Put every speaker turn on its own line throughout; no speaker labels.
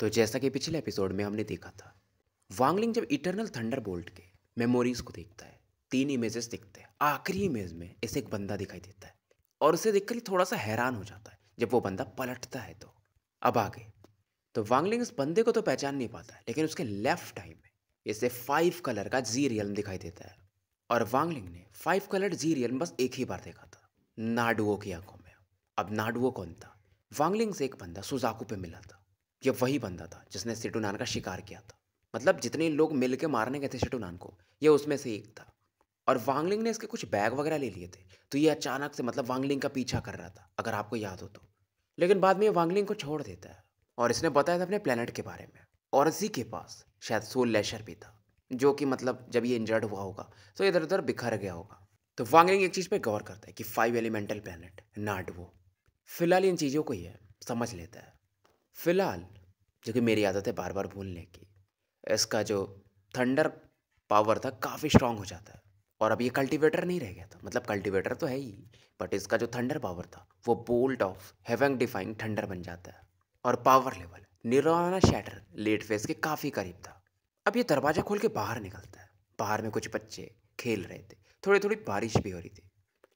तो जैसा कि पिछले एपिसोड में हमने देखा था वांगलिंग जब इटरनल थंडर बोल्ट के मेमोरीज को देखता है तीन इमेजेस दिखते हैं आखिरी इमेज में इसे एक बंदा दिखाई देता है और उसे देखकर ही थोड़ा सा हैरान हो जाता है जब वो बंदा पलटता है तो अब आगे तो वांगलिंग इस बंदे को तो पहचान नहीं पाता है लेकिन उसके लेफ्ट टाइम में इसे फाइव कलर का जी रियल दिखाई देता है और वांगलिंग ने फाइव कलर जी रियल बस एक ही बार देखा था नाडुओ की आंखों में अब नाडुओ कौन था वांगलिंग से एक बंदा सुजाकू पे मिला था ये वही बंदा था जिसने सेटुनान का शिकार किया था मतलब जितने लोग मिल के मारने गए थे नान को ये उसमें से एक था और वांगलिंग ने इसके कुछ बैग वगैरह ले लिए थे तो ये अचानक से मतलब वांगलिंग का पीछा कर रहा था अगर आपको याद हो तो लेकिन बाद में ये वांगलिंग को छोड़ देता है और इसने बताया था अपने प्लानट के बारे में और इसी के पास शायद सोल लेशर भी था जो कि मतलब जब ये इंजर्ड हुआ होगा तो इधर उधर बिखर गया होगा तो वांगलिंग एक चीज़ पर गौर करता है कि फाइव एलिमेंटल प्लानट वो फिलहाल इन चीज़ों को ही समझ लेता है फ़िलहाल जो कि मेरी आदत है बार बार भूलने की इसका जो थंडर पावर था काफ़ी स्ट्रांग हो जाता है और अब ये कल्टीवेटर नहीं रह गया था मतलब कल्टीवेटर तो है ही बट इसका जो थंडर पावर था वो bolt of heaven defying thunder बन जाता है और पावर लेवल निराना शैटर लेट फेस के काफ़ी करीब था अब ये दरवाज़ा खोल के बाहर निकलता है बाहर में कुछ बच्चे खेल रहे थे थोड़ी थोड़ी बारिश भी हो रही थी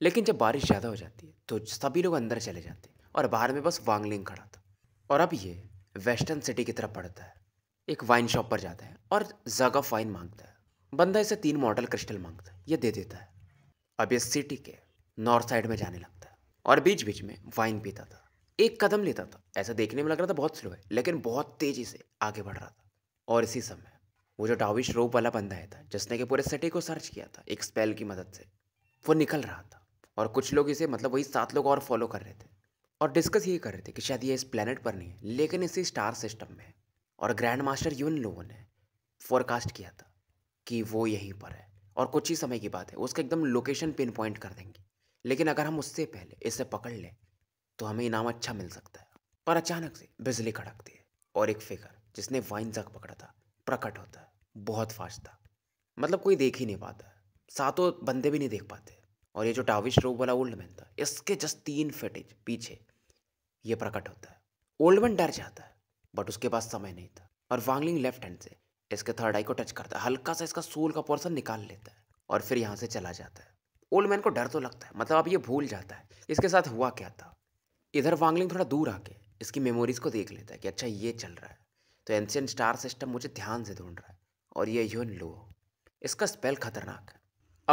लेकिन जब बारिश ज़्यादा हो जाती है तो सभी लोग अंदर चले जाते और बाहर में बस वांगलिंग खड़ा था और अब ये वेस्टर्न सिटी की तरफ पड़ता है एक वाइन शॉप पर जाता है और जग ऑफ वाइन मांगता है बंदा इसे तीन मॉडल क्रिस्टल मांगता है ये दे देता है अब ये सिटी के नॉर्थ साइड में जाने लगता है और बीच बीच में वाइन पीता था एक कदम लेता था ऐसा देखने में लग रहा था बहुत स्लो है लेकिन बहुत तेजी से आगे बढ़ रहा था और इसी समय वो जो डाविश रोप वाला बंदा आया था जिसने कि पूरे सिटी को सर्च किया था एक स्पेल की मदद से वो निकल रहा था और कुछ लोग इसे मतलब वही सात लोग और फॉलो कर रहे थे और डिस्कस ये कर रहे थे कि शायद ये इस प्लानट पर नहीं है लेकिन इसी स्टार सिस्टम में और ग्रैंड मास्टर यून लोगों ने फोरकास्ट किया था कि वो यहीं पर है और कुछ ही समय की बात है उसका एकदम लोकेशन पिन पॉइंट कर देंगे लेकिन अगर हम उससे पहले इसे पकड़ लें तो हमें इनाम अच्छा मिल सकता है पर अचानक से बिजली खड़कती है और एक फिगर जिसने वाइन जग पकड़ा था प्रकट होता है बहुत फास्ट था मतलब कोई देख ही नहीं पाता सातों बंदे भी नहीं देख पाते और ये जो टाविश रोग वाला ओल्ड मैन था इसके जस्ट तीन फीट पीछे ये प्रकट होता है ओल्डमैन डर जाता है बट उसके पास समय नहीं था और वांगलिंग लेफ्ट हैंड से इसके थर्ड आई को टच करता है हल्का सा इसका सोल का पोर्सन निकाल लेता है और फिर यहाँ से चला जाता है ओल्ड मैन को डर तो लगता है मतलब अब ये भूल जाता है इसके साथ हुआ क्या था इधर वांगलिंग थोड़ा दूर आके इसकी मेमोरीज को देख लेता है कि अच्छा ये चल रहा है तो एंशियन स्टार सिस्टम मुझे ध्यान से ढूंढ रहा है और ये यून लो इसका स्पेल खतरनाक है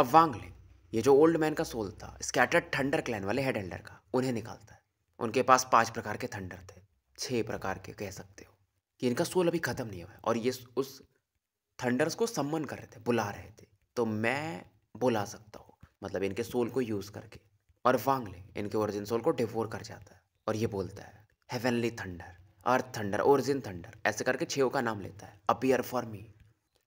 अब वांगलिंग ये जो ओल्ड मैन का सोल था स्कैटर्ड थंडर क्लैन वाले हेड एंडर का उन्हें निकालता है उनके पास पांच प्रकार के थंडर थे छह प्रकार के कह सकते हो कि इनका सोल अभी ख़त्म नहीं हुआ और ये उस थंडर्स को सम्मन कर रहे थे बुला रहे थे तो मैं बुला सकता हूँ मतलब इनके सोल को यूज़ करके और वांगलिंग इनके ओरिजिन सोल को डिफोर कर जाता है और ये बोलता है heavenly thunder earth thunder origin thunder ऐसे करके छेव का नाम लेता है अपियर फॉर मी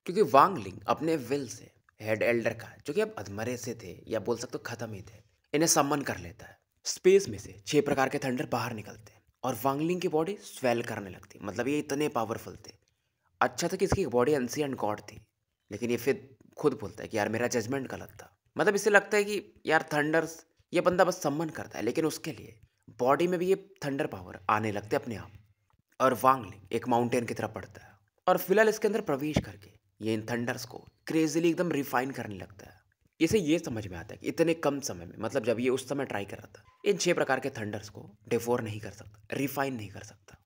क्योंकि वांगलिंग अपने विल से हेड एल्डर का जो कि अब अधमरे से थे या बोल सकते हो खत्म ही थे इन्हें सम्मन कर लेता है स्पेस में से छः प्रकार के थंडर बाहर निकलते हैं और वांगलिंग की बॉडी स्वेल करने लगती मतलब ये इतने पावरफुल थे अच्छा था कि इसकी बॉडी एनसी एंड गॉड थी लेकिन ये फिर खुद बोलता है कि यार मेरा जजमेंट गलत था मतलब इसे लगता है कि यार थंडर्स ये बंदा बस सम्मान करता है लेकिन उसके लिए बॉडी में भी ये थंडर पावर आने लगते अपने आप और वांगलिंग एक माउंटेन की तरफ पड़ता है और फिलहाल इसके अंदर प्रवेश करके ये इन थंडर्स को क्रेजिली एकदम रिफाइन करने लगता है इसे ये समझ में आता है कि इतने कम समय में मतलब जब ये उस समय ट्राई कर रहा था इन छह प्रकार के थंडर्स को डिफोर नहीं कर सकता रिफाइन नहीं कर सकता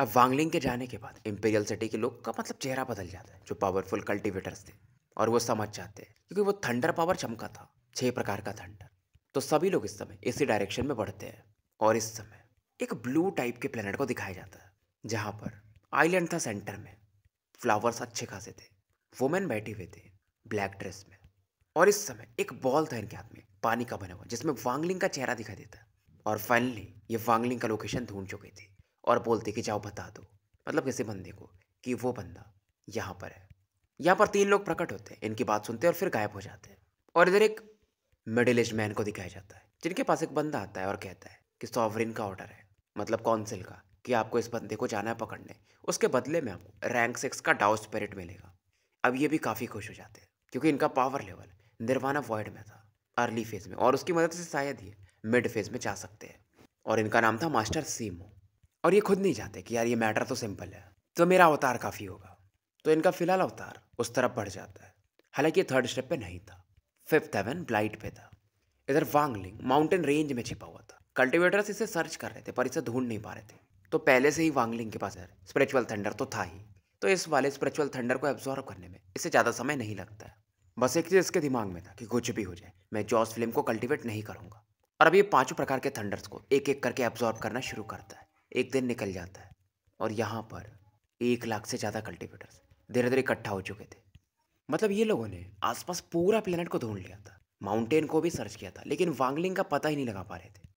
अब वांगलिंग के जाने के बाद इम्पेरियल सिटी के लोग का मतलब चेहरा बदल जाता है जो पावरफुल कल्टिवेटर्स थे और वो समझ जाते हैं क्योंकि वो थंडर पावर चमका था छह प्रकार का थंडर तो सभी लोग इस समय इसी डायरेक्शन में बढ़ते हैं और इस समय एक ब्लू टाइप के प्लेनेट को दिखाया जाता है जहाँ पर आइलैंड था सेंटर में फ्लावर्स अच्छे खासे थे वुमेन बैठे हुए थे ब्लैक ड्रेस में और इस समय एक बॉल था इनके हाथ में पानी का बना हुआ जिसमें वांगलिंग का चेहरा दिखाई देता और फाइनली ये वांगलिंग का लोकेशन ढूंढ चुके थे और बोलते कि जाओ बता दो मतलब किसी बंदे को कि वो बंदा यहाँ पर है यहाँ पर तीन लोग प्रकट होते हैं इनकी बात सुनते हैं और फिर गायब हो जाते हैं और इधर एक मिडिल एज मैन को दिखाया जाता है जिनके पास एक बंदा आता है और कहता है कि सॉवरिन का ऑर्डर है मतलब काउंसिल का कि आपको इस बंदे को जाना है पकड़ने उसके बदले में आपको रैंक सिक्स का डाउ स्पिरिट मिलेगा अब ये भी काफ़ी खुश हो जाते हैं क्योंकि इनका पावर लेवल निर्वाणा वॉइड में था अर्ली फेज में और उसकी मदद से शायद ही मिड फेज में जा सकते हैं और इनका नाम था मास्टर सीमो और ये खुद नहीं चाहते कि यार ये मैटर तो सिंपल है तो मेरा अवतार काफ़ी होगा तो इनका फिलहाल अवतार उस तरफ बढ़ जाता है हालांकि ये थर्ड स्टेप पे नहीं था फिफ्थ हेवन ब्लाइट पे था इधर वांगलिंग माउंटेन रेंज में छिपा हुआ था कल्टिवेटर्स इसे सर्च कर रहे थे पर इसे ढूंढ नहीं पा रहे थे तो पहले से ही वांगलिंग के पास स्पिरिचुअल थंडर तो था ही तो इस वाले स्पिरिचुअल थंडर को एब्जॉर्व करने में इसे ज़्यादा समय नहीं लगता है बस एक चीज़ इसके दिमाग में था कि कुछ भी हो जाए मैं जॉस फिल्म को कल्टीवेट नहीं करूंगा और अब ये पांचों प्रकार के थंडर्स को एक एक करके एब्जॉर्ब करना शुरू करता है एक दिन निकल जाता है और यहाँ पर एक लाख से ज़्यादा कल्टिवेटर्स धीरे धीरे इकट्ठा हो चुके थे मतलब ये लोगों ने आसपास पूरा प्लेनेट को ढूंढ लिया था माउंटेन को भी सर्च किया था लेकिन वांगलिंग का पता ही नहीं लगा पा रहे थे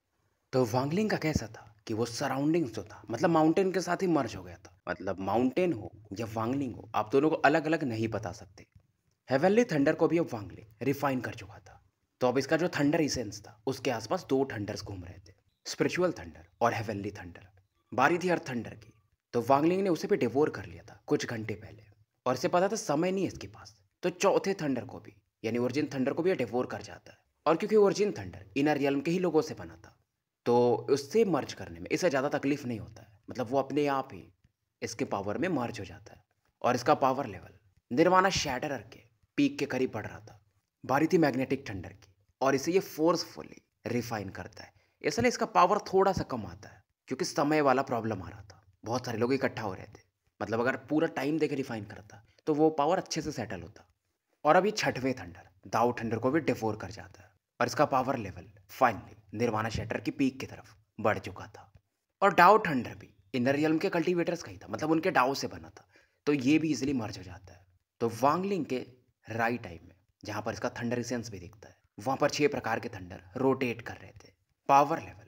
तो वांगलिंग का कैसा था कि वो सराउंडिंग्स जो था मतलब माउंटेन के साथ ही मर्ज हो गया था मतलब माउंटेन हो या वांगलिंग हो आप दोनों को अलग अलग नहीं बता सकते हेवनली थंडर को भी अब वांगले रिफाइन कर चुका था तो अब इसका जो थंडर इसेंस था उसके आसपास दो थंडर्स घूम रहे थे स्पिरिचुअल थंडर और हेवनली थंडर बारी थी अर्थ थंडर की तो वांगलिंग ने उसे भी डिवोर कर लिया था कुछ घंटे पहले और इसे पता था समय नहीं इसके पास तो चौथे थंडर को भी यानी ओरिजिन थंडर को भी डिवोर कर जाता है और क्योंकि ओरिजिन थंडर इनर रियलम के ही लोगों से बना था तो उससे मर्ज करने में इसे ज़्यादा तकलीफ नहीं होता है मतलब वो अपने आप ही इसके पावर में मर्ज हो जाता है और इसका पावर लेवल निर्वाणा शैटर के पीक के करीब बढ़ रहा था बारी थी मैग्नेटिक थंडर की और इसे ये फोर्सफुली रिफाइन करता है इसलिए इसका पावर थोड़ा सा कम आता है क्योंकि समय वाला प्रॉब्लम आ रहा था बहुत सारे लोग इकट्ठा हो रहे थे मतलब अगर पूरा टाइम देकर रिफाइन करता तो वो पावर अच्छे से सेटल होता और अब ये छठवें थंडर दाओ थंडर को भी डिफोर कर जाता है और इसका पावर लेवल फाइनली निर्वाणा शेटर की पीक की तरफ बढ़ चुका था और डाओ थंडर भी इनर रियलम के कल्टीवेटर्स का ही था मतलब उनके डाओ से बना था तो ये भी इजिली मर्ज हो जाता है तो वांगलिंग के राइट टाइम में जहां पर इसका थंडर सेंस भी दिखता है वहां पर छह प्रकार के थंडर रोटेट कर रहे थे पावर लेवल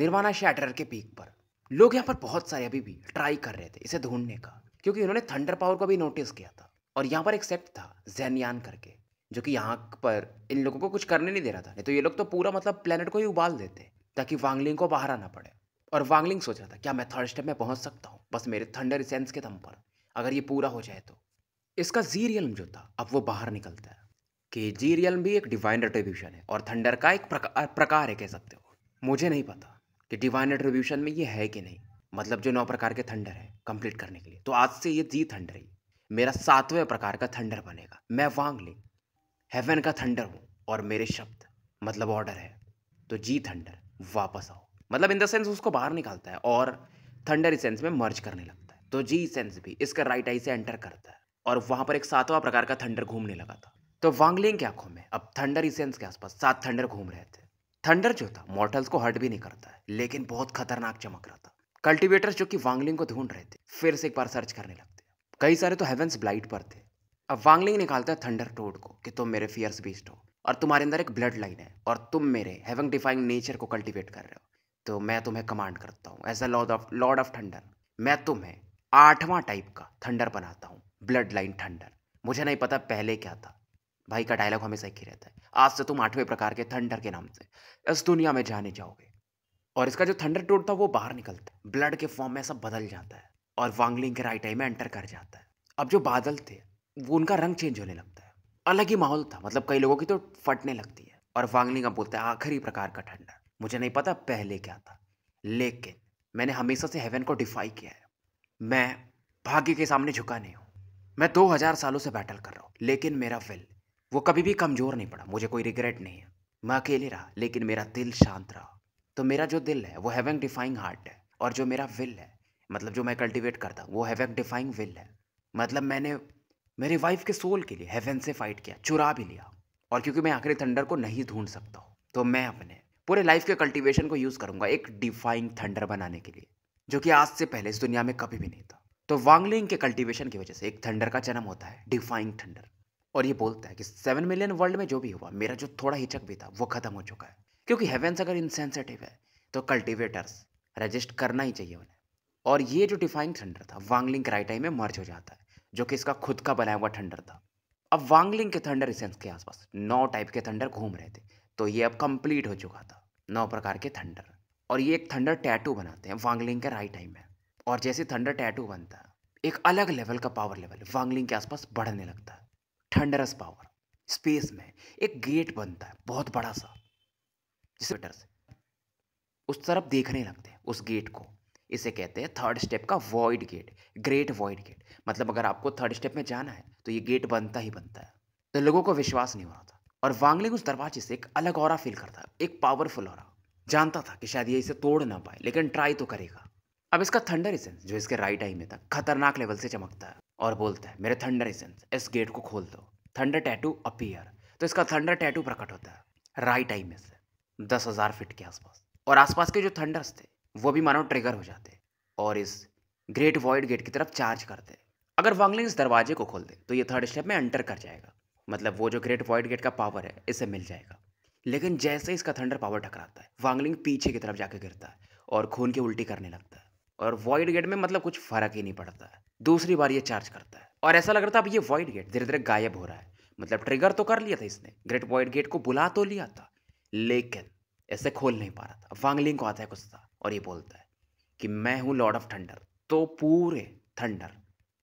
निर्माणा शैटर के पीक पर लोग यहाँ पर बहुत सारे अभी भी ट्राई कर रहे थे इसे ढूंढने का क्योंकि उन्होंने थंडर पावर को भी नोटिस किया था और यहाँ पर एक था जैनयान करके जो कि यहाँ पर इन लोगों को कुछ करने नहीं दे रहा था नहीं तो ये लोग तो पूरा मतलब प्लेनेट को ही उबाल देते ताकि वांगलिंग को बाहर आना पड़े और वांगलिंग सोच रहा था क्या मैं थर्ड स्टेप में पहुंच सकता हूँ बस मेरे थंडर सेंस के दम पर अगर ये पूरा हो जाए तो इसका जी रियल जो था अब वो बाहर निकलता है कि जी रियल्म भी एक डिवाइन रेट्रीब्यूशन है और थंडर का एक प्रकार प्रकार है कह सकते हो मुझे नहीं पता कि डिवाइन रेट्रीब्यूशन में ये है कि नहीं मतलब जो नौ प्रकार के थंडर है कंप्लीट करने के लिए तो आज से ये जी थंडर ही मेरा सातवें प्रकार का थंडर बनेगा मैं वांग लिंग हेवन का थंडर हूँ और मेरे शब्द मतलब ऑर्डर है तो जी थंडर वापस आओ मतलब इन द सेंस उसको बाहर निकालता है और थंडर सेंस में मर्ज करने लगता है तो जी सेंस भी इसका राइट आई से एंटर करता है और वहाँ पर एक सातवां प्रकार का थंडर घूमने लगा था तो वांगलिंग की आंखों में अब थंडर इसेंस के आसपास सात थंडर घूम रहे थे थंडर जो था मॉर्टल्स को हर्ट भी नहीं करता है लेकिन बहुत खतरनाक चमक रहा था कल्टिवेटर्स जो कि वांगलिंग को ढूंढ रहे थे फिर से एक बार सर्च करने लगते कई सारे तो हेवेंस ब्लाइट पर थे अब वांगलिंग निकालता है थंडर टोड को कि तुम मेरे फियर्स बीस्ट हो और तुम्हारे अंदर एक ब्लड लाइन है और तुम मेरे हेवन डिफाइंग नेचर को कल्टिवेट कर रहे हो तो मैं तुम्हें कमांड करता हूँ as a lord of lord of thunder मैं तुम्हें आठवां टाइप का थंडर बनाता हूँ ब्लड लाइन थंडर मुझे नहीं पता पहले क्या था भाई का डायलॉग हमेशा एक ही रहता है आज से तुम आठवें प्रकार के थंडर के नाम से इस दुनिया में जाने जाओगे और इसका जो थंडर टूटता था वो बाहर निकलता है ब्लड के फॉर्म में सब बदल जाता है और वांगलिंग के राइट आई में एंटर कर जाता है अब जो बादल थे वो उनका रंग चेंज होने लगता है अलग ही माहौल था मतलब कई लोगों की तो फटने लगती है और वांगलिंग अब बोलता है आखिरी प्रकार का ठंडर मुझे नहीं पता पहले क्या था लेकिन मैंने हमेशा से हेवन को डिफाई किया है मैं भाग्य के सामने झुका नहीं हूँ मैं दो हज़ार सालों से बैटल कर रहा हूँ लेकिन मेरा विल वो कभी भी कमज़ोर नहीं पड़ा मुझे कोई रिग्रेट नहीं है मैं अकेले रहा लेकिन मेरा दिल शांत रहा तो मेरा जो दिल है वो हैविंग डिफाइंग हार्ट है और जो मेरा विल है मतलब जो मैं कल्टिवेट करता वो हैविंग डिफाइंग विल है मतलब मैंने मेरी वाइफ के सोल के लिए हेवन से फाइट किया चुरा भी लिया और क्योंकि मैं आखिरी थंडर को नहीं ढूंढ सकता हूँ तो मैं अपने पूरे लाइफ के कल्टीवेशन को यूज़ करूँगा एक डिफाइंग थंडर बनाने के लिए जो कि आज से पहले इस दुनिया में कभी भी नहीं था तो वांगलिंग के कल्टीवेशन की वजह से एक थंडर का जन्म होता है डिफाइंग थंडर और ये बोलता है कि सेवन मिलियन वर्ल्ड में जो भी हुआ मेरा जो थोड़ा हिचक भी था वो खत्म हो चुका है क्योंकि हेवेंस अगर इनसेंसिटिव है तो कल्टिवेटर्स रजिस्ट करना ही चाहिए उन्हें और ये जो डिफाइंग थंडर था वांगलिंग क्राइटाई में मर्ज हो जाता है जो कि इसका खुद का बनाया हुआ थंडर था अब वांगलिंग के थंडर इसेंस के आसपास नौ टाइप के थंडर घूम रहे थे तो ये अब कंप्लीट हो चुका था नौ प्रकार के थंडर और ये एक थंडर टैटू बनाते हैं वांगलिंग के राइट टाइम में और जैसे थंडर टैटू बनता एक अलग लेवल का पावर लेवल वांगलिंग के आसपास बढ़ने लगता है थंडरस पावर स्पेस में एक गेट बनता है बहुत बड़ा सा जिसे से उस तरफ देखने लगते हैं उस गेट को इसे कहते हैं थर्ड स्टेप का void gate great void gate मतलब अगर आपको थर्ड स्टेप में जाना है तो ये गेट बनता ही बनता है तो लोगों को विश्वास नहीं हो रहा था और वांगलिंग उस दरवाजे से एक अलग और फील करता एक पावरफुल और जानता था कि शायद ये इसे तोड़ ना पाए लेकिन ट्राई तो करेगा अब इसका थंडर इसेंस जो इसके राइट आई में था खतरनाक लेवल से चमकता है और बोलता है मेरे थंडर एसेंस इस गेट को खोल दो थंडर टैटू अपीयर तो इसका थंडर टैटू प्रकट होता है राइट आई में से दस हज़ार फिट के आसपास और आसपास के जो थंडर्स थे वो भी मानो ट्रिगर हो जाते और इस ग्रेट वॉइड गेट की तरफ चार्ज करते अगर वांगलिंग इस दरवाजे को खोल दे तो ये थर्ड स्टेप में एंटर कर जाएगा मतलब वो जो ग्रेट वॉइड गेट का पावर है इसे मिल जाएगा लेकिन जैसे इसका थंडर पावर टकराता है वांगलिंग पीछे की तरफ जाके गिरता है और खून की उल्टी करने लगता है और वॉइड गेट में मतलब कुछ फ़र्क ही नहीं पड़ता है दूसरी बार ये चार्ज करता है और ऐसा लग रहा था अब ये वॉइड गेट धीरे धीरे गायब हो रहा है मतलब ट्रिगर तो कर लिया था इसने ग्रेट वॉइड गेट को बुला तो लिया था लेकिन ऐसे खोल नहीं पा रहा था वांगलिंग को आता है कुछ था और ये बोलता है कि मैं हूँ लॉर्ड ऑफ थंडर तो पूरे थंडर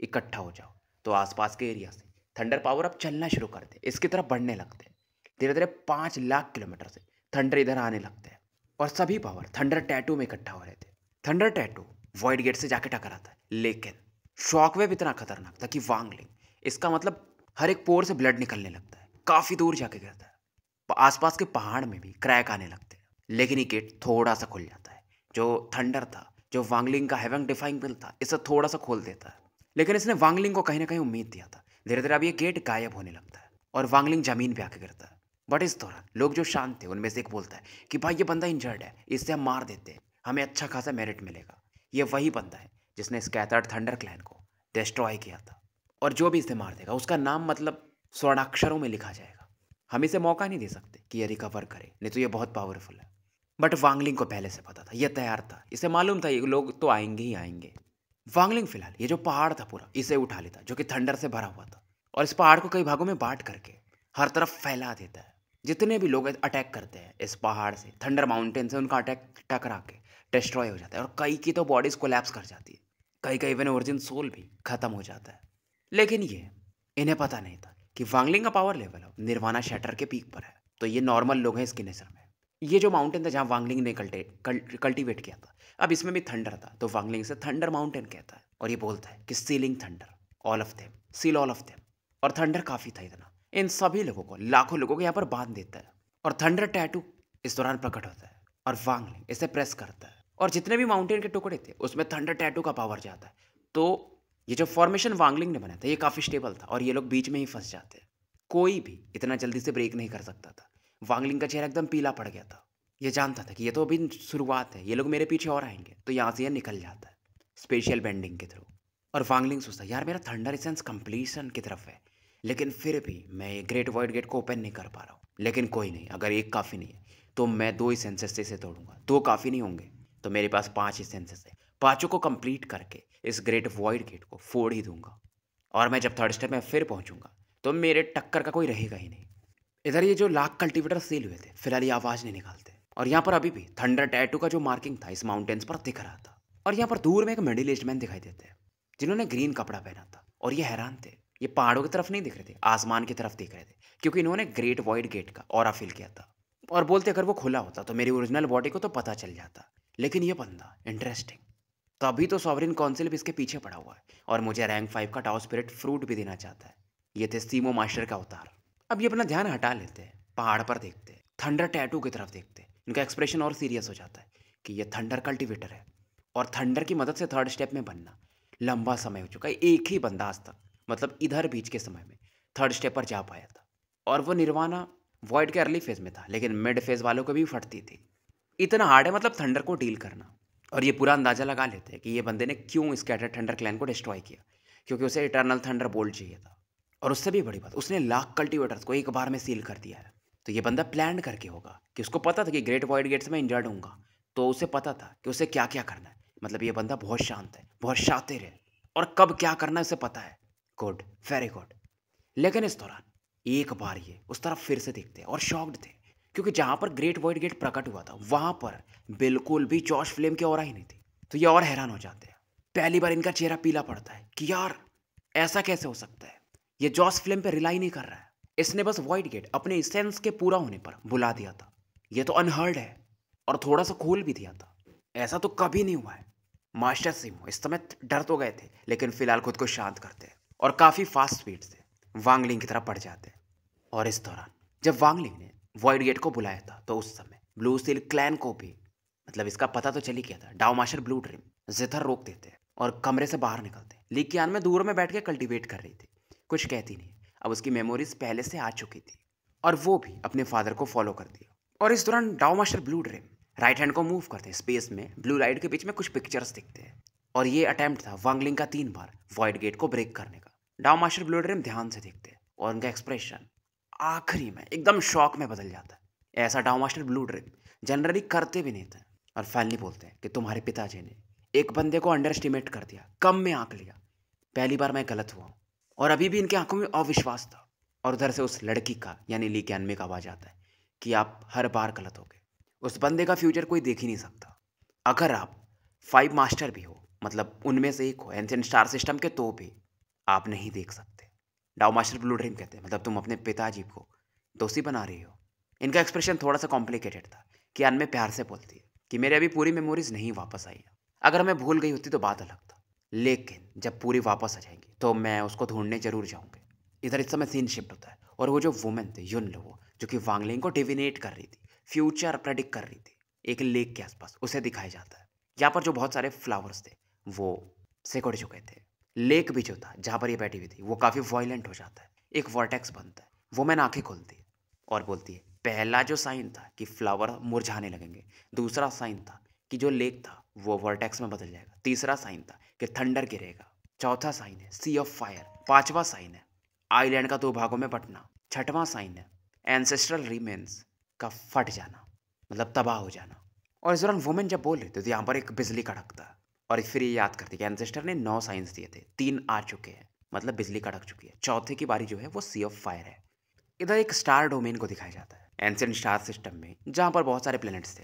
इकट्ठा हो जाओ तो आसपास के एरिया से थंडर पावर अब चलना शुरू करते हैं इसकी तरफ बढ़ने लगते हैं धीरे धीरे पाँच लाख किलोमीटर से थंडर इधर आने लगते हैं और सभी पावर थंडर टैटू में इकट्ठा हो रहे थे थंडर टैटू वॉइड गेट से जाके टकराता है लेकिन शॉक वेव इतना खतरनाक था कि वांगलिंग इसका मतलब हर एक पोर से ब्लड निकलने लगता है काफ़ी दूर जाके गिरता है आसपास के पहाड़ में भी क्रैक आने लगते हैं लेकिन ये गेट थोड़ा सा खुल जाता है जो थंडर था जो वांगलिंग का हेवंग डिफाइंग बिल था इसे थोड़ा सा खोल देता है लेकिन इसने वांगलिंग को कहीं ना कहीं उम्मीद दिया था धीरे धीरे अब ये गेट गायब होने लगता है और वांगलिंग जमीन पे आके गिरता है बट इस दौरान लोग जो शांत थे उनमें से एक बोलता है कि भाई ये बंदा इंजर्ड है इससे हम मार देते हैं हमें अच्छा खासा मेरिट मिलेगा ये वही बंदा है जिसने स्कैथर्ड थंडर क्लैन को डिस्ट्रॉय किया था और जो भी इसे मार देगा उसका नाम मतलब स्वर्णाक्षरों में लिखा जाएगा हम इसे मौका नहीं दे सकते कि ये रिकवर करे नहीं तो ये बहुत पावरफुल है बट वांगलिंग को पहले से पता था यह तैयार था इसे मालूम था ये लोग तो आएंगे ही आएंगे वांगलिंग फिलहाल ये जो पहाड़ था पूरा इसे उठा लेता जो कि थंडर से भरा हुआ था और इस पहाड़ को कई भागों में बांट करके हर तरफ फैला देता है जितने भी लोग अटैक करते हैं इस पहाड़ से थंडर माउंटेन से उनका अटैक टकरा के डिस्ट्रॉय हो जाता है और कई की तो बॉडीज कोलैप्स कर जाती है कई का इवन ओरिजिन सोल भी खत्म हो जाता है लेकिन ये इन्हें पता नहीं था कि वांगलिंग का पावर लेवल अब निर्वाणा शटर के पीक पर है तो ये नॉर्मल लोग हैं इसकी नज़र में ये जो माउंटेन था जहाँ वांगलिंग ने कल्टे कल्टीवेट किया था अब इसमें भी थंडर था तो वांगलिंग से थंडर माउंटेन कहता है और ये बोलता है कि sealing thunder all of them seal all of them और थंडर काफ़ी था इतना इन सभी लोगों को लाखों लोगों को यहाँ पर बांध देता है और थंडर टैटू इस दौरान प्रकट होता है और वांगलिंग इसे प्रेस करता है और जितने भी माउंटेन के टुकड़े थे उसमें थंडर टैटू का पावर जाता है तो ये जो फॉर्मेशन वांगलिंग ने बनाया था ये काफ़ी स्टेबल था और ये लोग बीच में ही फंस जाते हैं कोई भी इतना जल्दी से ब्रेक नहीं कर सकता था वांगलिंग का चेहरा एकदम पीला पड़ गया था ये जानता था कि ये तो अभी शुरुआत है ये लोग मेरे पीछे और आएंगे तो यहाँ से यह निकल जाता है स्पेशल बेंडिंग के थ्रू और वांगलिंग सोचता यार मेरा थंडर सेंस कंप्लीशन की तरफ है लेकिन फिर भी मैं ये ग्रेट वाइड गेट को ओपन नहीं कर पा रहा हूँ लेकिन कोई नहीं अगर एक काफ़ी नहीं है तो मैं दो ही सेंसेस से इसे तोड़ूंगा दो काफ़ी नहीं होंगे तो मेरे पास पांच ही सेंसेस है पांचों को कंप्लीट करके इस ग्रेट वॉइड गेट को फोड़ ही दूंगा और मैं जब थर्ड स्टेप में फिर पहुंचूंगा तो मेरे टक्कर का कोई रहेगा ही नहीं इधर ये जो लाख कल्टीवेटर सेल हुए थे फिलहाल ये आवाज़ नहीं निकालते और यहाँ पर अभी भी थंडर टैटू का जो मार्किंग था इस माउंटेन्स पर दिख रहा था और यहाँ पर दूर में एक मिडिल एज मैन दिखाई देते हैं जिन्होंने ग्रीन कपड़ा पहना था और ये हैरान थे ये पहाड़ों की तरफ नहीं दिख रहे थे आसमान की तरफ दिख रहे थे क्योंकि इन्होंने ग्रेट वाइड गेट का और फील किया था और बोलते अगर वो खुला होता तो मेरी ओरिजिनल बॉडी को तो पता चल जाता लेकिन ये बंदा इंटरेस्टिंग तभी तो सॉवरिन काउंसिल तो भी इसके पीछे पड़ा हुआ है और मुझे रैंक फाइव का टाउ स्पिरिट फ्रूट भी देना चाहता है ये थे सीमो मास्टर का अवतार अब ये अपना ध्यान हटा लेते हैं पहाड़ पर देखते हैं थंडर टैटू की तरफ देखते हैं इनका एक्सप्रेशन और सीरियस हो जाता है कि ये थंडर कल्टिवेटर है और थंडर की मदद से थर्ड स्टेप में बनना लंबा समय हो चुका है एक ही बंदा आज तक मतलब इधर बीच के समय में थर्ड स्टेप पर जा पाया था और वो निर्वाणा वॉइड के अर्ली फेज में था लेकिन मिड फेज वालों को भी फटती थी इतना हार्ड है मतलब थंडर को डील करना और ये पूरा अंदाज़ा लगा लेते हैं कि ये बंदे ने क्यों स्कैटर थंडर क्लैन को डिस्ट्रॉय किया क्योंकि उसे इटर्नल थंडर बोल्ट चाहिए था और उससे भी बड़ी बात उसने लाख कल्टीवेटर्स को एक बार में सील कर दिया है तो ये बंदा प्लान करके होगा कि उसको पता था कि ग्रेट वाइड गेट से इंजर्ड हूँ तो उसे पता था कि उसे क्या क्या करना है मतलब ये बंदा बहुत शांत है बहुत शातिर है और कब क्या करना है उसे पता है गुड वेरी गुड लेकिन इस दौरान एक बार ये उस तरफ फिर से देखते हैं और शॉक्ड थे क्योंकि जहां पर ग्रेट वाइट गेट प्रकट हुआ था वहां पर बिल्कुल भी जॉश फ्लेम की और ही नहीं थी तो ये और हैरान हो जाते हैं पहली बार इनका चेहरा पीला पड़ता है कि यार ऐसा कैसे हो सकता है ये जॉस फ्लेम पे रिलाई नहीं कर रहा है इसने बस वाइट गेट अपने सेंस के पूरा होने पर बुला दिया था ये तो अनहर्ड है और थोड़ा सा खोल भी दिया था ऐसा तो कभी नहीं हुआ है मास्टर सिमो इस समय डर तो गए थे लेकिन फिलहाल खुद को शांत करते हैं और काफ़ी फास्ट स्पीड से वांगलिंग की तरफ पड़ जाते हैं और इस दौरान जब वांगलिंग ने वॉइड गेट को बुलाया था तो उस समय ब्लू स्टील क्लैन को भी मतलब इसका पता तो चल ही गया था डाउमाशर ब्लू ड्रीम जिथर रोक देते हैं और कमरे से बाहर निकलते लिक की में दूर में बैठ के कल्टिवेट कर रही थी कुछ कहती नहीं अब उसकी मेमोरीज पहले से आ चुकी थी और वो भी अपने फादर को फॉलो कर दिया और इस दौरान Dao master blue dream right hand को मूव करते हैं स्पेस में ब्लू लाइट के बीच में कुछ पिक्चर्स दिखते हैं और ये अटैम्प्ट था वांगलिंग का तीन बार वाइट गेट को ब्रेक करने का डाउ मास्टर ब्लू ड्रीम ध्यान से देखते हैं और उनका एक्सप्रेशन आखिरी में एकदम शौक में बदल जाता है ऐसा डाउ मास्टर ब्लू ड्रिप जनरली करते भी नहीं थे और फैलनी बोलते हैं कि तुम्हारे पिताजी ने एक बंदे को अंडर एस्टिमेट कर दिया कम में आंक लिया पहली बार मैं गलत हुआ हूँ और अभी भी इनकी आंखों में अविश्वास था और उधर से उस लड़की का यानी ली कैनमे का आवाज़ आता है कि आप हर बार गलत हो गए उस बंदे का फ्यूचर कोई देख ही नहीं सकता अगर आप फाइव मास्टर भी हो मतलब उनमें से एक हो एंशियन स्टार सिस्टम के तो भी आप नहीं देख सकते डाउ मास्टर ब्लू ड्रीम कहते हैं मतलब तुम अपने पिताजी को दोषी बना रही हो इनका एक्सप्रेशन थोड़ा सा कॉम्प्लिकेटेड था कि अन में प्यार से बोलती है कि मेरे अभी पूरी मेमोरीज नहीं वापस आई है अगर मैं भूल गई होती तो बात अलग था लेकिन जब पूरी वापस आ जाएंगी तो मैं उसको ढूंढने जरूर जाऊँगी इधर इस समय सीन शिफ्ट होता है और वो जो वुमेन थे युन लो जो कि वांगलिंग को डिविनेट कर रही थी फ्यूचर प्रडिक्ट कर रही थी एक लेक के आसपास उसे दिखाया जाता है यहाँ पर जो बहुत सारे फ्लावर्स थे वो सिकुड़ चुके थे लेक भी जो था जहाँ पर ये बैठी हुई थी वो काफ़ी वॉयलेंट हो जाता है एक वॉर्टेक्स बनता है वो मैंने आँखें खोलती है और बोलती है पहला जो साइन था कि फ्लावर मुरझाने लगेंगे दूसरा साइन था कि जो लेक था वो वर्टेक्स में बदल जाएगा तीसरा साइन था कि थंडर गिरेगा चौथा साइन है सी ऑफ फायर पांचवा साइन है आइलैंड का दो भागों में बटना छठवां साइन है एंसेस्ट्रल रिमेन्स का फट जाना मतलब तबाह हो जाना और इस दौरान वुमेन जब बोल रही थी तो यहाँ पर एक बिजली कड़कता और फिर ये याद करते कि एनसेस्टर ने नौ साइंस दिए थे तीन आ चुके हैं मतलब बिजली कड़क चुकी है चौथे की बारी जो है वो सी ऑफ फायर है इधर एक स्टार डोमेन को दिखाया जाता है एंसेंट स्टार सिस्टम में जहाँ पर बहुत सारे प्लैनेट्स थे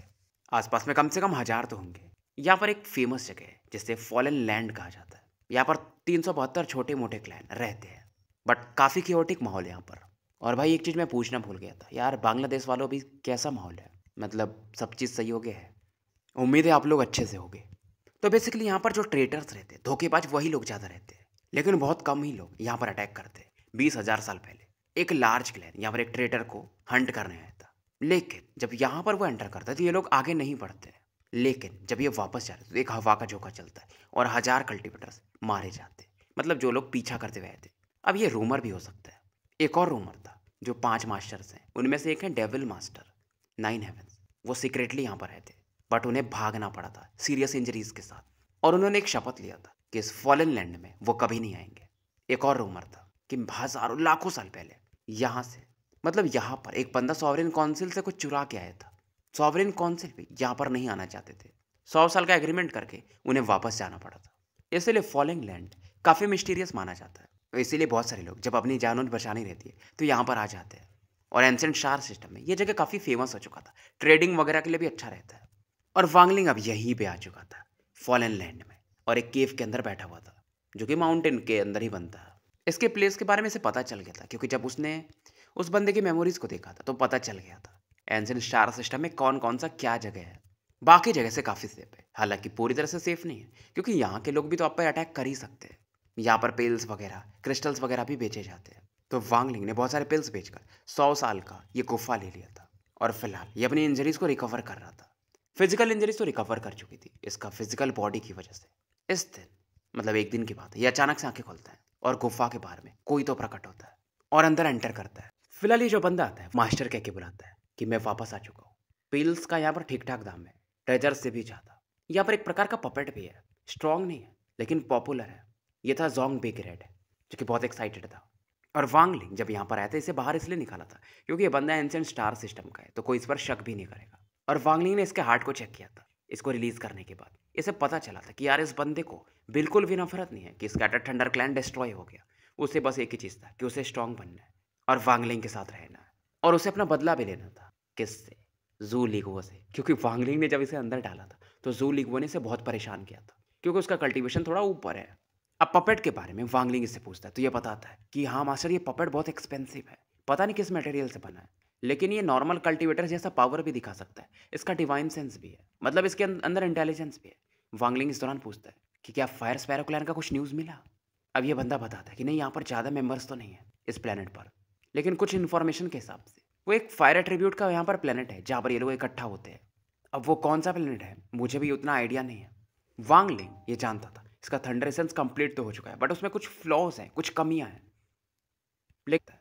आसपास में कम से कम हजार तो होंगे यहाँ पर एक फेमस जगह है जिसे फॉलन लैंड कहा जाता है यहाँ पर तीन सौ बहत्तर छोटे मोटे क्लैन रहते हैं बट काफ़ी क्योटिक माहौल है यहाँ पर और भाई एक चीज़ मैं पूछना भूल गया था यार बांग्लादेश वालों भी कैसा माहौल है मतलब सब चीज़ सही हो गया है उम्मीद है आप लोग अच्छे से गए तो बेसिकली यहाँ पर जो ट्रेडर्स रहते धोखेबाज वही लोग ज़्यादा रहते हैं लेकिन बहुत कम ही लोग यहाँ पर अटैक करते हैं बीस हज़ार साल पहले एक लार्ज क्लैन यहाँ पर एक ट्रेडर को हंट करने आया था लेकिन जब यहाँ पर वो एंटर करता है तो ये लोग आगे नहीं बढ़ते लेकिन जब ये वापस जाते तो एक हवा का झोंका चलता है और हज़ार कल्टिवेटर्स मारे जाते मतलब जो लोग पीछा करते हुए थे अब ये रूमर भी हो सकता है एक और रूमर था जो पांच मास्टर्स हैं उनमें से एक है डेविल मास्टर नाइन हेवन वो सीक्रेटली यहाँ पर रहते बट उन्हें भागना पड़ा था सीरियस इंजरीज के साथ और उन्होंने एक शपथ लिया था कि इस फॉलन लैंड में वो कभी नहीं आएंगे एक और रूमर था कि हजारों लाखों साल पहले यहाँ से मतलब यहाँ पर एक बंदा सॉवरिन काउंसिल से कुछ चुरा के आया था सॉवरिन काउंसिल भी यहाँ पर नहीं आना चाहते थे सौ साल का एग्रीमेंट करके उन्हें वापस जाना पड़ा था इसलिए फॉलिंग लैंड काफ़ी मिस्टीरियस माना जाता है तो इसीलिए बहुत सारे लोग जब अपनी जान बचानी रहती है तो यहाँ पर आ जाते हैं और एंसेंट शार सिस्टम में ये जगह काफ़ी फेमस हो चुका था ट्रेडिंग वगैरह के लिए भी अच्छा रहता है और वांगलिंग अब यहीं पे आ चुका था फॉलन लैंड में और एक केव के अंदर बैठा हुआ था जो कि माउंटेन के अंदर ही बनता है इसके प्लेस के बारे में इसे पता चल गया था क्योंकि जब उसने उस बंदे की मेमोरीज को देखा था तो पता चल गया था एंजन स्टार सिस्टम में कौन कौन सा क्या जगह है बाकी जगह से काफ़ी सेफ है हालांकि पूरी तरह से सेफ नहीं है क्योंकि यहाँ के लोग भी तो आप पर अटैक कर ही सकते हैं यहाँ पर पेल्स वगैरह क्रिस्टल्स वगैरह भी बेचे जाते हैं तो वांगलिंग ने बहुत सारे पिल्स बेचकर सौ साल का ये गुफा ले लिया था और फिलहाल ये अपनी इंजरीज को रिकवर कर रहा था फिजिकल इंजरीज तो रिकवर कर चुकी थी इसका फिजिकल बॉडी की वजह से इस दिन मतलब एक दिन की बात है ये अचानक से आंखें खोलता है और गुफा के बाहर में कोई तो प्रकट होता है और अंदर एंटर करता है फिलहाल ये जो बंदा आता है मास्टर कह के बुलाता है कि मैं वापस आ चुका हूँ पिल्स का यहाँ पर ठीक ठाक दाम है ट्रेजर से भी ज़्यादा यहाँ पर एक प्रकार का पपेट भी है स्ट्रॉन्ग नहीं है लेकिन पॉपुलर है ये था जोंग बिग रेड जो कि बहुत एक्साइटेड था और वांगलिंग जब यहाँ पर आया था इसे बाहर इसलिए निकाला था क्योंकि ये बंदा एंसेंट स्टार सिस्टम का है तो कोई इस पर शक भी नहीं करेगा और वांगलिंग ने इसके हार्ट को चेक किया था इसको रिलीज़ करने के बाद इसे पता चला था कि यार इस बंदे को बिल्कुल भी नफरत नहीं है कि इसका थंडर क्लैन डिस्ट्रॉय हो गया उसे बस एक ही चीज़ था कि उसे स्ट्रांग बनना है और वांगलिंग के साथ रहना है और उसे अपना बदला भी लेना था किससे जू लीगो से क्योंकि वांगलिंग ने जब इसे अंदर डाला था तो जू लीगो ने इसे बहुत परेशान किया था क्योंकि उसका कल्टीवेशन थोड़ा ऊपर है अब पपेट के बारे में वांगलिंग इससे पूछता है तो ये बताता है कि हाँ मास्टर ये पपेट बहुत एक्सपेंसिव है पता नहीं किस मटेरियल से बना है लेकिन ये नॉर्मल कल्टीवेटर जैसा पावर भी दिखा सकता है इसका डिवाइन सेंस भी है मतलब इसके अं-, अंदर इंटेलिजेंस भी है वांगलिंग इस दौरान पूछता है कि क्या फायर स्पैरोक्लैन का कुछ न्यूज़ मिला अब ये बंदा बताता है कि नहीं यहाँ पर ज़्यादा मेम्बर्स तो नहीं है इस प्लानट पर लेकिन कुछ इन्फॉर्मेशन के हिसाब से वो एक फायर एट्रीब्यूट का यहाँ पर प्लानट है जहाँ पर ये लोग इकट्ठा होते हैं अब वो कौन सा प्लानट है मुझे भी उतना आइडिया नहीं है वांगलिंग ये जानता था इसका थंडर सेंस कंप्लीट तो हो चुका है बट उसमें कुछ फ्लॉज हैं कुछ कमियाँ हैं लेकिन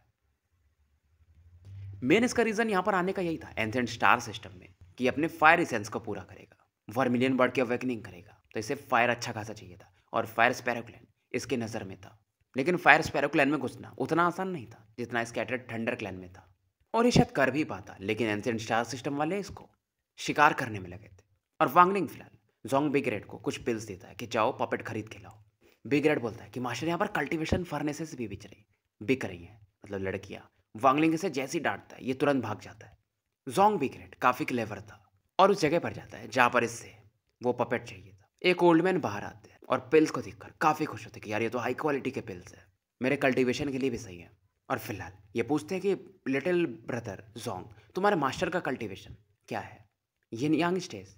मेन इसका रीज़न यहाँ पर आने का यही था एंथेंट स्टार सिस्टम में कि अपने फायर इसेंस को पूरा करेगा वर्मिलियन बर्ड की अवेकनिंग करेगा तो इसे फायर अच्छा खासा चाहिए था और फायर स्पैरोक्लैन इसके नज़र में था लेकिन फायर स्पैरोक्लैन में घुसना उतना आसान नहीं था जितना इसके थंडर क्लैन में था और ये शायद कर भी पाता लेकिन एंसेंट स्टार सिस्टम वाले इसको शिकार करने में लगे थे और वांगलिंग फिलहाल जोंग बिग रेड को कुछ पिल्स देता है कि जाओ पपेट खरीद के लाओ बिग रेड बोलता है कि मास्टर यहाँ पर कल्टिवेशन फर्नेसेस भी बिच रही बिक रही हैं मतलब लड़कियाँ वांगलिंग से जैसी डांटता है ये तुरंत भाग जाता है जोंग भी ग्रेट काफ़ी क्लेवर था और उस जगह पर जाता है जहाँ पर इससे वो पपेट चाहिए था एक ओल्ड मैन बाहर आते हैं और पिल्स को देखकर काफ़ी खुश होते कि यार ये तो हाई क्वालिटी के पिल्स है मेरे कल्टीवेशन के लिए भी सही है और फिलहाल ये पूछते हैं कि लिटिल ब्रदर जोंग तुम्हारे मास्टर का कल्टीवेशन क्या है ये यंग स्टेज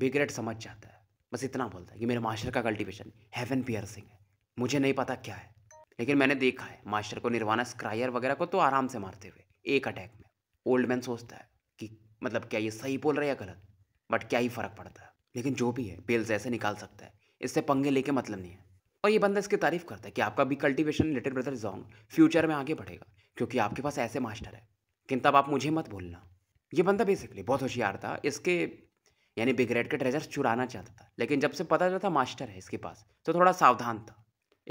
बिग्रेट समझ जाता है बस इतना बोलता है कि मेरे मास्टर का कल्टीवेशन हेवन सिंह है मुझे नहीं पता क्या है लेकिन मैंने देखा है मास्टर को निर्वाणा स्क्रायर वगैरह को तो आराम से मारते हुए एक अटैक में ओल्ड मैन सोचता है कि मतलब क्या ये सही बोल रहा है या गलत बट क्या ही फ़र्क पड़ता है लेकिन जो भी है बेल्स ऐसे निकाल सकता है इससे पंगे लेके मतलब नहीं है और ये बंदा इसकी तारीफ करता है कि आपका भी cultivation little brother Jong future में आगे बढ़ेगा क्योंकि आपके पास ऐसे मास्टर है लेकिन तब आप मुझे मत भूलना ये बंदा बेसिकली बहुत होशियार था इसके यानी बिग रेड के ट्रेजर चुराना चाहता था लेकिन जब से पता चला था मास्टर है इसके पास तो थोड़ा सावधान था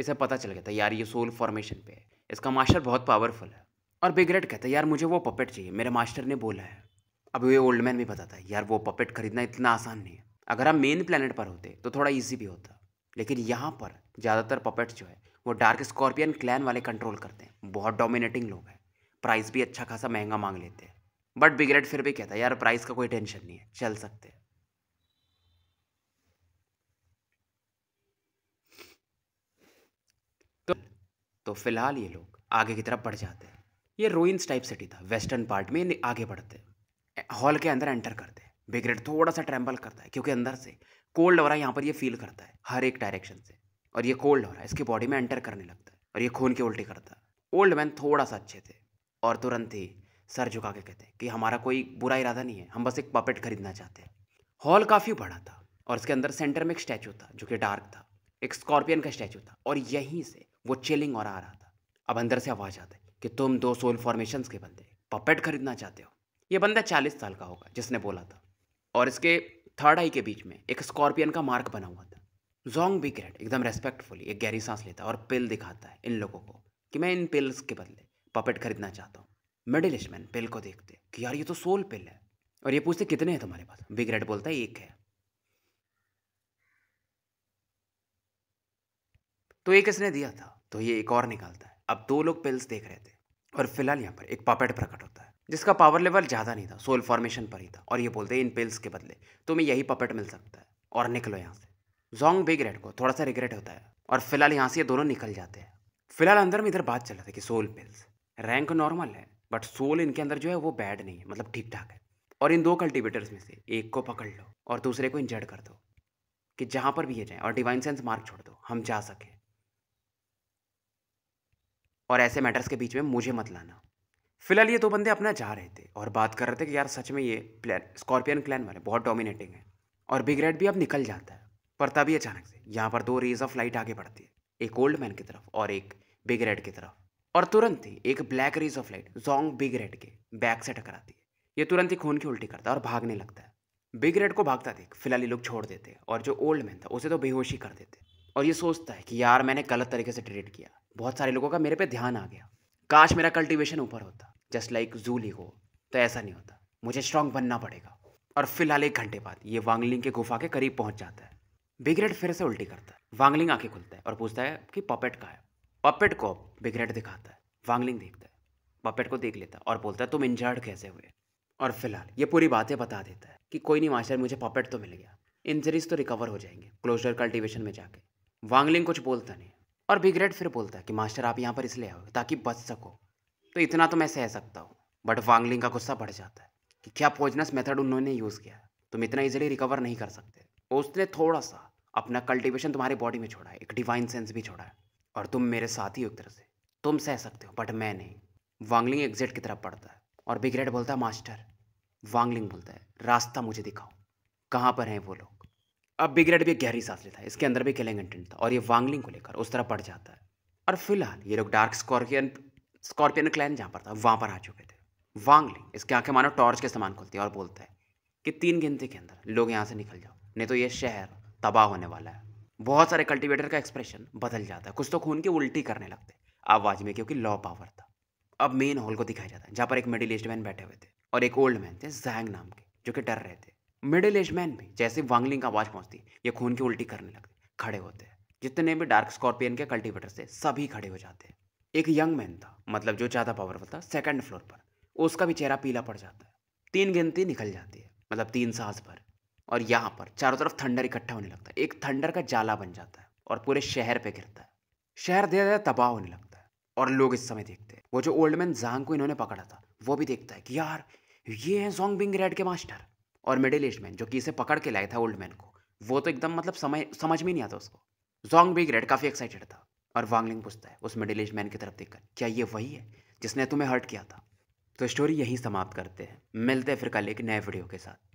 इसे पता चल गया था यार ये सोल फॉर्मेशन पे है इसका मास्टर बहुत पावरफुल है और बिग रेड कहता है यार मुझे वो पपेट चाहिए मेरे मास्टर ने बोला है अब ये ओल्ड मैन भी बताता है यार वो पपेट खरीदना इतना आसान नहीं है अगर हम मेन प्लानट पर होते तो थोड़ा ईजी भी होता लेकिन यहाँ पर ज़्यादातर पपेट जो है वो डार्क स्कॉर्पियन क्लैन वाले कंट्रोल करते हैं बहुत डोमिनेटिंग लोग हैं प्राइस भी अच्छा खासा महंगा मांग लेते हैं बट बिगरेट फिर भी कहता है यार प्राइस का कोई टेंशन नहीं है चल सकते हैं तो फिलहाल ये लोग आगे की तरफ बढ़ जाते हैं ये रोइंस टाइप सिटी था वेस्टर्न पार्ट में आगे बढ़ते हॉल के अंदर एंटर करते हैं बिगरेट थोड़ा सा ट्रैम्बल करता है क्योंकि अंदर से कोल्ड हो रहा है यहाँ पर ये फील करता है हर एक डायरेक्शन से और ये कोल्ड हो रहा है इसकी बॉडी में एंटर करने लगता है और ये खून के उल्टी करता है ओल्ड मैन थोड़ा सा अच्छे थे और तुरंत ही सर झुका के कहते हैं कि हमारा कोई बुरा इरादा नहीं है हम बस एक पपेट खरीदना चाहते हैं हॉल काफ़ी बड़ा था और इसके अंदर सेंटर में एक स्टैचू था जो कि डार्क था एक स्कॉर्पियन का स्टैचू था और यहीं से वो चिलिंग और आ रहा था अब अंदर से आवाज़ आता है कि तुम दो सोल फॉर्मेशन के बंदे पपेट खरीदना चाहते हो ये बंदा चालीस साल का होगा जिसने बोला था और इसके थर्ड आई के बीच में एक स्कॉर्पियन का मार्क बना हुआ था जोंग बी ग्रेट एकदम रेस्पेक्टफुली एक गहरी सांस लेता है और पिल दिखाता है इन लोगों को कि मैं इन पिल्स के बदले पपेट खरीदना चाहता हूँ मिडिल मैन पिल को देखते कि यार ये तो सोल पिल है और ये पूछते कितने हैं तुम्हारे पास बिग रेड बोलता है एक है तो एक इसने दिया था तो ये एक और निकालता है अब दो लोग पिल्स देख रहे थे और फिलहाल यहाँ पर एक पपेट प्रकट होता है जिसका पावर लेवल ज़्यादा नहीं था सोल फॉर्मेशन पर ही था और ये बोलते हैं इन पिल्स के बदले तुम्हें यही पपेट मिल सकता है और निकलो यहाँ से जोंग बिग रेड को थोड़ा सा रिग्रेट होता है और फिलहाल यहाँ से ये दोनों निकल जाते हैं फिलहाल अंदर में इधर बात चल रहा था कि सोल पिल्स रैंक नॉर्मल है बट सोल इनके अंदर जो है वो बैड नहीं है मतलब ठीक ठाक है और इन दो कल्टिवेटर्स में से एक को पकड़ लो और दूसरे को इंजर्ड कर दो कि जहाँ पर भी ये जाए और डिवाइन सेंस मार्क छोड़ दो हम जा सकें और ऐसे मैटर्स के बीच में मुझे मत लाना फिलहाल ये दो बंदे अपना जा रहे थे और बात कर रहे थे कि यार सच में ये प्लान स्कॉर्पियन क्लैन वाले बहुत डोमिनेटिंग है और बिग रेड भी अब निकल जाता है पर तभी अचानक से यहाँ पर दो रेज ऑफ लाइट आगे बढ़ती है एक ओल्ड मैन की तरफ और एक बिग रेड की तरफ और तुरंत ही एक black rays of light Jong Big Red के बैक से टकराती है ये तुरंत ही खून की उल्टी करता है और भागने लगता है बिग रेड को भागता देख फिलहाल ये लोग छोड़ देते हैं और जो ओल्ड मैन था उसे तो बेहोशी कर देते और ये सोचता है कि यार मैंने गलत तरीके से ट्रेड किया बहुत सारे लोगों का मेरे पे ध्यान आ गया काश मेरा कल्टीवेशन ऊपर होता जस्ट लाइक जूली हो तो ऐसा नहीं होता मुझे स्ट्रांग बनना पड़ेगा और फिलहाल एक घंटे बाद ये वांगलिंग के गुफा के करीब पहुंच जाता है बिगरेट फिर से उल्टी करता है वांगलिंग आके खुलता है और पूछता है कि पपेट का है पपेट को बिगरेट दिखाता है वांगलिंग देखता है पपेट को देख लेता है और बोलता है तुम इंजर्ड कैसे हुए और फिलहाल ये पूरी बातें बता देता है कि कोई नहीं मास्टर मुझे पपेट तो मिल गया इंजरीज तो रिकवर हो जाएंगे क्लोजर कल्टिवेशन में जाके वांगलिंग कुछ बोलता नहीं और बिगरेट फिर बोलता है कि मास्टर आप यहाँ पर इसलिए आओ ताकि बच सको तो इतना तो मैं सह सकता हूँ बट वांगलिंग का गुस्सा बढ़ जाता है कि क्या पोजनस मेथड उन्होंने यूज़ किया तुम इतना इजीली रिकवर नहीं कर सकते उसने थोड़ा सा अपना कल्टिवेशन तुम्हारी बॉडी में छोड़ा है एक डिवाइन सेंस भी छोड़ा है और तुम मेरे साथ ही एक तरह से तुम सह सकते हो बट मैं नहीं वांगलिंग एग्जिट की तरफ पड़ता है और बिगरेट बोलता है मास्टर वांगलिंग बोलता है रास्ता मुझे दिखाओ कहाँ पर हैं वो लोग अब बिग रेड भी गहरी सांस लेता है इसके अंदर भी किलिंग इंटेंट था और ये वांगलिंग को लेकर उस तरह पड़ जाता है और फिलहाल ये लोग डार्क स्कॉर्पियन स्कॉर्पियन क्लैन जहाँ पर था वहाँ पर आ चुके थे वांगलिंग इसकी आंखें मानो टॉर्च के सामान खोलती है और बोलता है कि तीन गिनती के अंदर लोग यहाँ से निकल जाओ नहीं तो ये शहर तबाह होने वाला है बहुत सारे कल्टीवेटर का एक्सप्रेशन बदल जाता है कुछ तो खून की उल्टी करने लगते आवाज में क्योंकि लॉ पावर था अब मेन हॉल को दिखाया जाता है जहाँ पर एक मिडिल ईस्ट मैन बैठे हुए थे और एक ओल्ड मैन थे जैंग नाम के जो कि डर रहे थे मिडिल एज मैन भी जैसे वांगलिंग का आवाज़ पहुंचती है ये खून की उल्टी करने लगते खड़े होते हैं जितने भी डार्क स्कॉर्पियन के कल्टीवेटर थे सभी खड़े हो जाते हैं एक यंग मैन था मतलब जो ज़्यादा पावरफुल था सेकंड फ्लोर पर उसका भी चेहरा पीला पड़ जाता है तीन गिनती निकल जाती है मतलब तीन सांस पर और यहाँ पर चारों तरफ थंडर इकट्ठा होने लगता है एक थंडर का जाला बन जाता है और पूरे शहर पे गिरता है शहर धीरे धीरे तबाह होने लगता है और लोग इस समय देखते हैं वो जो ओल्ड मैन जांग को इन्होंने पकड़ा था वो भी देखता है कि यार ये है जोंग बिंग रेड के मास्टर और मिडिल ईस्ट मैन जो कि इसे पकड़ के लाया था ओल्ड मैन को वो तो एकदम मतलब समय समझ में नहीं आता उसको जोंग बिग रेड काफ़ी एक्साइटेड था और वांगलिंग पूछता है उस मिडिल एज मैन की तरफ देखकर क्या ये वही है जिसने तुम्हें हर्ट किया था तो स्टोरी यहीं समाप्त करते हैं मिलते हैं फिर कल एक नए वीडियो के साथ